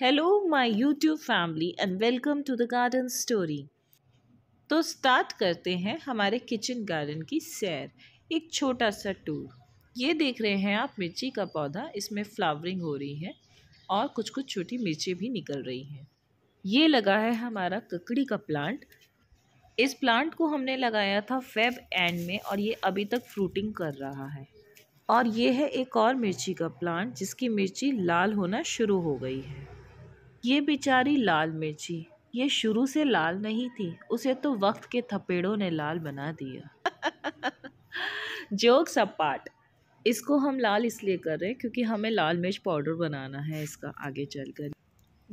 hello my YouTube family and welcome to the garden story तो start करते हैं हमारे किचन गार्डन की सैर एक छोटा सा टूर ये देख रहे हैं आप मिर्ची का पौधा इसमें फ्लावरिंग हो रही है और कुछ कुछ छोटी मिर्ची भी निकल रही हैं ये लगा है हमारा ककड़ी का प्लांट इस प्लांट को हमने लगाया था फेब एंड में और ये अभी तक फ्रूटिंग कर रहा है और ये है एक और मिर्ची का प्लांट जिसकी मिर्ची लाल होना शुरू हो गई है ये बेचारी लाल मिर्ची ये शुरू से लाल नहीं थी उसे तो वक्त के थपेड़ों ने लाल बना दिया जोक्स अपार्ट इसको हम लाल इसलिए कर रहे हैं क्योंकि हमें लाल मिर्च पाउडर बनाना है इसका आगे चल कर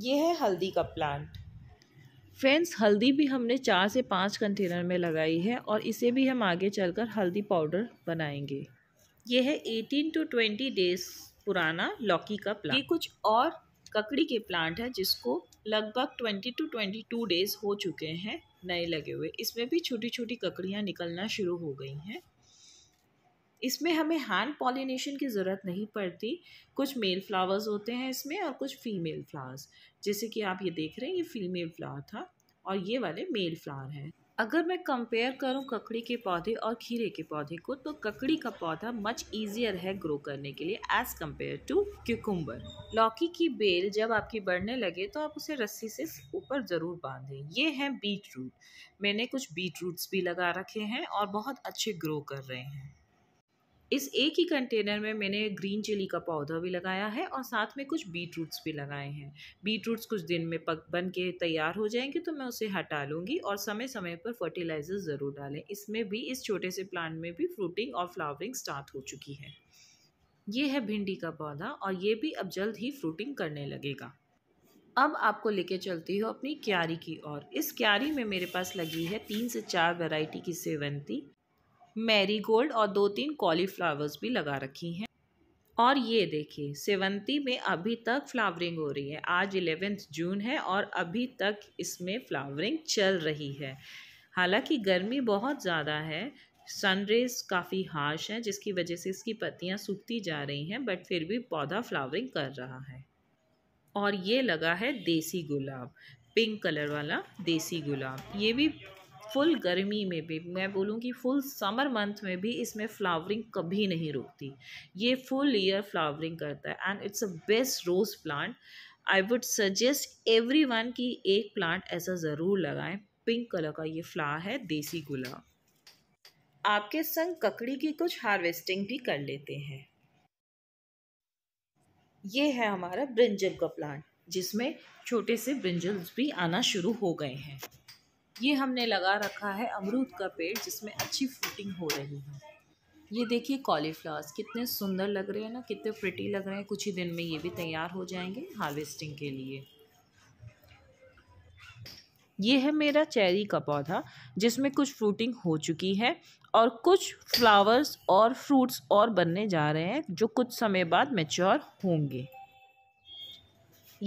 ये है हल्दी का प्लांट फ्रेंड्स हल्दी भी हमने चार से पाँच कंटेनर में लगाई है और इसे भी हम आगे चलकर हल्दी पाउडर बनाएंगे ये है एटीन टू ट्वेंटी डेज पुराना लौकी का प्लांट ये कुछ और ककड़ी के प्लांट है जिसको लगभग twenty two twenty two days हो चुके हैं नए लगे हुए इसमें भी छोटी छोटी ककड़ियाँ निकलना शुरू हो गई हैं इसमें हमें हैंड पॉलिनेशन की ज़रूरत नहीं पड़ती कुछ मेल फ्लावर्स होते हैं इसमें और कुछ फीमेल फ्लावर्स जैसे कि आप ये देख रहे हैं ये फीमेल फ्लावर था और ये वाले मेल फ्लावर हैं अगर मैं कंपेयर करूं ककड़ी के पौधे और खीरे के पौधे को तो ककड़ी का पौधा मच ईजियर है ग्रो करने के लिए एज कम्पेयर टू क्यूकुम्बर लौकी की बेल जब आपकी बढ़ने लगे तो आप उसे रस्सी से ऊपर ज़रूर बांधें ये है बीट रूट मैंने कुछ बीट रूट्स भी लगा रखे हैं और बहुत अच्छे ग्रो कर रहे हैं इस एक ही कंटेनर में मैंने ग्रीन चिली का पौधा भी लगाया है और साथ में कुछ बीट रूट्स भी लगाए हैं बीट रूट्स कुछ दिन में पक बन के तैयार हो जाएंगे तो मैं उसे हटा लूँगी और समय समय पर फर्टिलाइज़र ज़रूर डालें इसमें भी इस छोटे से प्लांट में भी फ्रूटिंग और फ्लावरिंग स्टार्ट हो चुकी है ये है भिंडी का पौधा और ये भी अब जल्द ही फ्रूटिंग करने लगेगा अब आपको लेके चलती हूँ अपनी क्यारी की ओर इस क्यारी में मेरे पास लगी है तीन से चार वैरायटी की सेवंती मैरीगोल्ड और दो तीन कॉलीफ्लावर्स भी लगा रखी हैं और ये देखिए सेवंती में अभी तक फ्लावरिंग हो रही है आज इलेवेंथ जून है और अभी तक इसमें फ्लावरिंग चल रही है हालांकि गर्मी बहुत ज़्यादा है सनरेज काफ़ी हार्श हैं जिसकी वजह से इसकी पत्तियां सूखती जा रही हैं बट फिर भी पौधा फ्लावरिंग कर रहा है और ये लगा है देसी गुलाब पिंक कलर वाला देसी गुलाब ये भी फुल गर्मी में भी मैं बोलूँ कि फुल समर मंथ में भी इसमें फ्लावरिंग कभी नहीं रुकती ये फुल ईयर फ्लावरिंग करता है and it's a best rose plant I would suggest everyone की एक प्लांट ऐसा ज़रूर लगाएं पिंक कलर का ये फ्लावर है देसी गुलाब आपके संग ककड़ी की कुछ हार्वेस्टिंग भी कर लेते हैं ये है हमारा ब्रिंजल का प्लांट जिसमें छोटे से ब्रिंजल्स भी आना शुरू हो गए हैं ये हमने लगा रखा है अमरूद का पेड़ जिसमें अच्छी फ्रूटिंग हो रही है ये देखिए कॉलीफ्लावर्स कितने सुंदर लग रहे हैं ना कितने प्रिटी लग रहे हैं कुछ ही दिन में ये भी तैयार हो जाएंगे हार्वेस्टिंग के लिए ये है मेरा चेरी का पौधा जिसमें कुछ फ्रूटिंग हो चुकी है और कुछ फ्लावर्स और फ्रूट्स और बनने जा रहे हैं जो कुछ समय बाद मेच्योर होंगे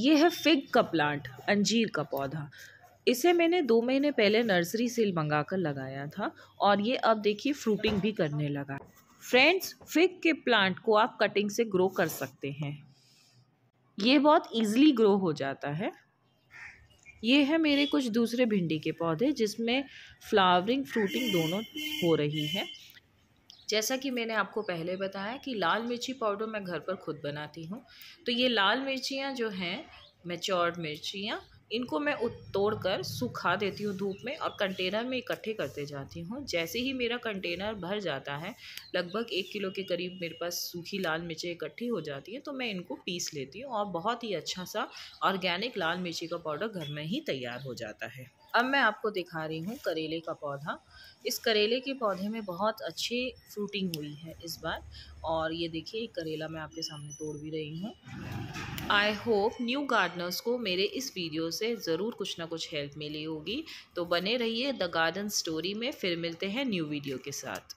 ये है फिग का प्लांट अंजीर का पौधा इसे मैंने दो महीने पहले नर्सरी सेल मंगा कर लगाया था और ये अब देखिए फ्रूटिंग भी करने लगा फ्रेंड्स फिग के प्लांट को आप कटिंग से ग्रो कर सकते हैं ये बहुत ईजिली ग्रो हो जाता है ये है मेरे कुछ दूसरे भिंडी के पौधे जिसमें फ्लावरिंग फ्रूटिंग दोनों हो रही है जैसा कि मैंने आपको पहले बताया कि लाल मिर्ची पाउडर मैं घर पर खुद बनाती हूँ तो ये लाल मिर्चियाँ जो हैं मेच्योर्ड मिर्चियाँ इनको मैं तोड़ कर सुखा देती हूँ धूप में और कंटेनर में इकट्ठे करते जाती हूँ जैसे ही मेरा कंटेनर भर जाता है लगभग एक किलो के करीब मेरे पास सूखी लाल मिर्चें इकट्ठी हो जाती हैं तो मैं इनको पीस लेती हूँ और बहुत ही अच्छा सा ऑर्गेनिक लाल मिर्ची का पाउडर घर में ही तैयार हो जाता है अब मैं आपको दिखा रही हूँ करेले का पौधा इस करेले के पौधे में बहुत अच्छी फ्रूटिंग हुई है इस बार और ये देखिए एक करेला मैं आपके सामने तोड़ भी रही हूँ आई होप न्यू गार्डनर्स को मेरे इस वीडियो से ज़रूर कुछ ना कुछ हेल्प मिली होगी तो बने रहिए द गार्डन स्टोरी में फिर मिलते हैं न्यू वीडियो के साथ